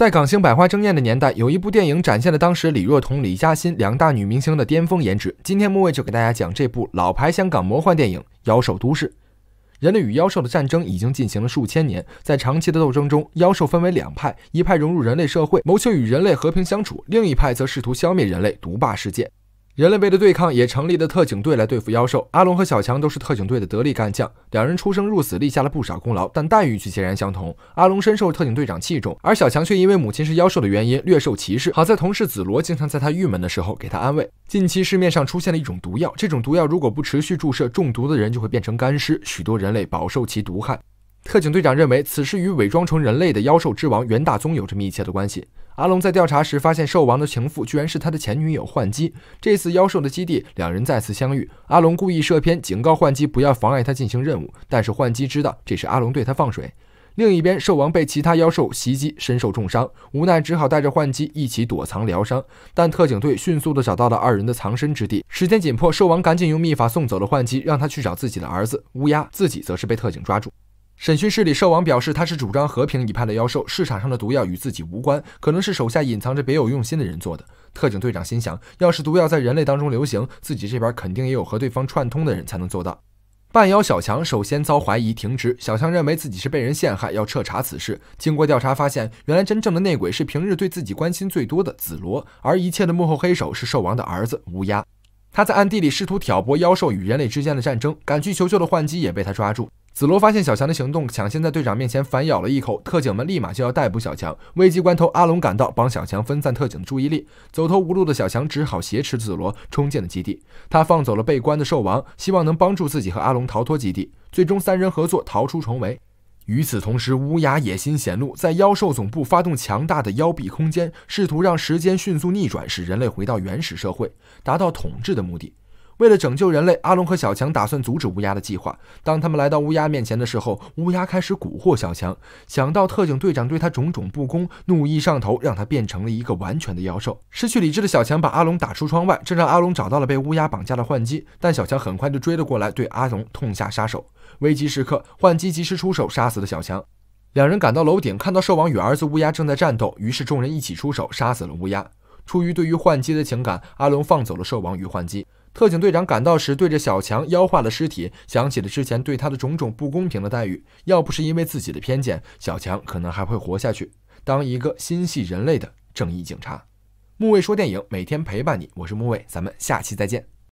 在港星百花争艳的年代，有一部电影展现了当时李若彤、李嘉欣两大女明星的巅峰颜值。今天莫卫就给大家讲这部老牌香港魔幻电影《妖兽都市》。人类与妖兽的战争已经进行了数千年，在长期的斗争中，妖兽分为两派：一派融入人类社会，谋求与人类和平相处；另一派则试图消灭人类，独霸世界。人类为了对抗也成立的特警队来对付妖兽，阿龙和小强都是特警队的得力干将，两人出生入死，立下了不少功劳，但待遇却截然相同。阿龙深受特警队长器重，而小强却因为母亲是妖兽的原因略受歧视。好在同事紫罗经常在他郁闷的时候给他安慰。近期市面上出现了一种毒药，这种毒药如果不持续注射，中毒的人就会变成干尸，许多人类饱受其毒害。特警队长认为此事与伪装成人类的妖兽之王袁大宗有着密切的关系。阿龙在调查时发现，兽王的情妇居然是他的前女友幻姬。这次妖兽的基地，两人再次相遇。阿龙故意射偏，警告幻姬不要妨碍他进行任务。但是幻姬知道这是阿龙对他放水。另一边，兽王被其他妖兽袭击，身受重伤，无奈只好带着幻姬一起躲藏疗伤。但特警队迅速的找到了二人的藏身之地，时间紧迫，兽王赶紧用秘法送走了幻姬，让他去找自己的儿子乌鸦，自己则是被特警抓住。审讯室里，兽王表示他是主张和平一派的妖兽，市场上的毒药与自己无关，可能是手下隐藏着别有用心的人做的。特警队长心想，要是毒药在人类当中流行，自己这边肯定也有和对方串通的人才能做到。半妖小强首先遭怀疑停职，小强认为自己是被人陷害，要彻查此事。经过调查发现，原来真正的内鬼是平日对自己关心最多的紫罗，而一切的幕后黑手是兽王的儿子乌鸦，他在暗地里试图挑拨妖兽与人类之间的战争。赶去求救的幻姬也被他抓住。紫罗发现小强的行动，抢先在队长面前反咬了一口。特警们立马就要逮捕小强。危急关头，阿龙赶到，帮小强分散特警的注意力。走投无路的小强只好挟持紫罗冲进了基地。他放走了被关的兽王，希望能帮助自己和阿龙逃脱基地。最终，三人合作逃出重围。与此同时，乌鸦野心显露，在妖兽总部发动强大的妖币空间，试图让时间迅速逆转，使人类回到原始社会，达到统治的目的。为了拯救人类，阿龙和小强打算阻止乌鸦的计划。当他们来到乌鸦面前的时候，乌鸦开始蛊惑小强，想到特警队长对他种种不公，怒意上头，让他变成了一个完全的妖兽。失去理智的小强把阿龙打出窗外，这让阿龙找到了被乌鸦绑架的幻姬。但小强很快就追了过来，对阿龙痛下杀手。危急时刻，幻姬及时出手，杀死了小强。两人赶到楼顶，看到兽王与儿子乌鸦正在战斗，于是众人一起出手，杀死了乌鸦。出于对于幻姬的情感，阿龙放走了兽王与幻姬。特警队长赶到时，对着小强妖化的尸体，想起了之前对他的种种不公平的待遇。要不是因为自己的偏见，小强可能还会活下去，当一个心系人类的正义警察。木卫说电影每天陪伴你，我是木卫，咱们下期再见。